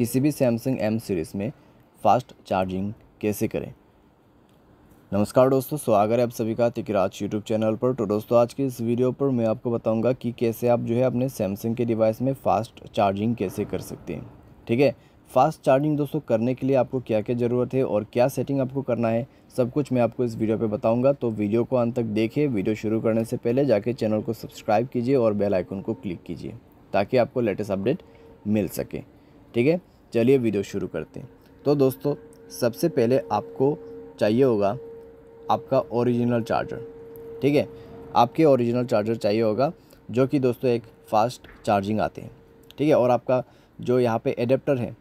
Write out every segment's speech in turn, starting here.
किसी भी Samsung M series में फ़ास्ट चार्जिंग कैसे करें नमस्कार दोस्तों स्वागत है आप सभी का तिकराज यूट्यूब चैनल पर तो दोस्तों आज के इस वीडियो पर मैं आपको बताऊंगा कि कैसे आप जो है अपने सैमसंग के डिवाइस में फ़ास्ट चार्जिंग कैसे कर सकते हैं ठीक है फास्ट चार्जिंग दोस्तों करने के लिए आपको क्या क्या ज़रूरत है और क्या सेटिंग आपको करना है सब कुछ मैं आपको इस वीडियो पर बताऊँगा तो वीडियो को अंत तक देखें वीडियो शुरू करने से पहले जाके चैनल को सब्सक्राइब कीजिए और बेलाइकन को क्लिक कीजिए ताकि आपको लेटेस्ट अपडेट मिल सके ठीक है चलिए वीडियो शुरू करते हैं तो दोस्तों सबसे पहले आपको चाहिए होगा आपका ओरिजिनल चार्जर ठीक है आपके ओरिजिनल चार्जर चाहिए होगा जो कि दोस्तों एक फ़ास्ट चार्जिंग आते हैं ठीक है और आपका जो यहाँ पे एडेप्टर है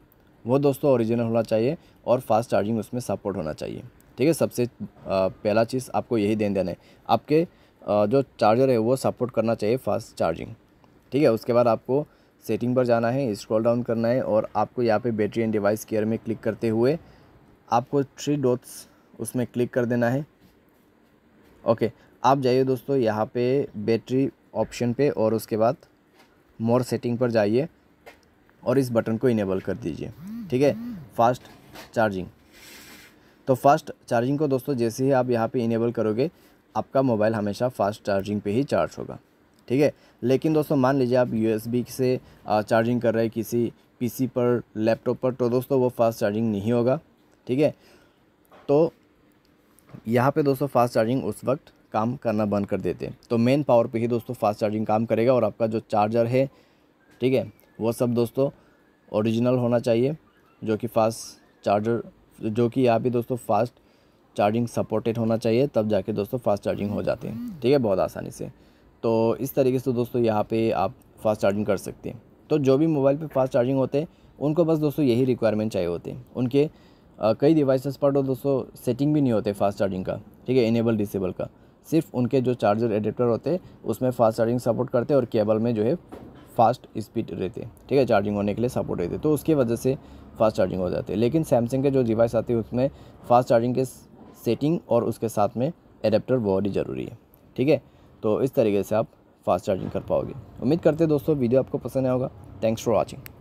वो दोस्तों ओरिजिनल होना चाहिए और फास्ट चार्जिंग उसमें सपोर्ट होना चाहिए ठीक है सबसे पहला चीज़ आपको यही देन देना है आपके जो चार्जर है वो सपोर्ट करना चाहिए फास्ट चार्जिंग ठीक है उसके बाद आपको सेटिंग पर जाना है स्क्रॉल डाउन करना है और आपको यहाँ पे बैटरी एंड डिवाइस केयर में क्लिक करते हुए आपको थ्री डॉट्स उसमें क्लिक कर देना है ओके आप जाइए दोस्तों यहाँ पे बैटरी ऑप्शन पे और उसके बाद मोर सेटिंग पर जाइए और इस बटन को इनेबल कर दीजिए ठीक है फास्ट चार्जिंग तो फास्ट चार्जिंग को दोस्तों जैसे ही आप यहाँ पर इनेबल करोगे आपका मोबाइल हमेशा फास्ट चार्जिंग पे ही चार्ज होगा ठीक है लेकिन दोस्तों मान लीजिए आप यू से चार्जिंग कर रहे हैं किसी पी पर लैपटॉप पर तो दोस्तों वो फास्ट चार्जिंग नहीं होगा ठीक है तो यहाँ पे दोस्तों फास्ट चार्जिंग उस वक्त काम करना बंद कर देते हैं तो मेन पावर पे ही दोस्तों फास्ट चार्जिंग काम करेगा और आपका जो चार्जर है ठीक है वो सब दोस्तों ओरिजिनल होना चाहिए जो कि फास्ट चार्जर जो कि यहाँ पे दोस्तों फास्ट चार्जिंग सपोर्टेड होना चाहिए तब जाके दोस्तों फास्ट चार्जिंग हो जाती है ठीक है बहुत आसानी से तो इस तरीके से तो दोस्तों यहाँ पे आप फास्ट चार्जिंग कर सकते हैं तो जो भी मोबाइल पे फास्ट चार्जिंग होते हैं उनको बस दोस्तों यही रिक्वायरमेंट चाहिए होते हैं उनके आ, कई डिवाइसेस पर तो दोस्तों सेटिंग भी नहीं होते फास्ट चार्जिंग का ठीक है इनेबल डिसेबल का सिर्फ उनके जो चार्जर एडेप्टर होते हैं उसमें फास्ट चार्जिंग सपोर्ट करते और केबल में जो है फास्ट स्पीड रहते ठीक है चार्जिंग होने के लिए सपोर्ट रहते तो उसकी वजह से फास्ट चार्जिंग हो जाती है लेकिन सैमसंग के जो डिवाइस आते हैं उसमें फास्ट चार्जिंग के सेटिंग और उसके साथ में एडेप्टर बहुत ही ज़रूरी है ठीक है तो इस तरीके से आप फास्ट चार्जिंग कर पाओगे उम्मीद करते हैं दोस्तों वीडियो आपको पसंद आया होगा थैंक्स फॉर वॉचिंग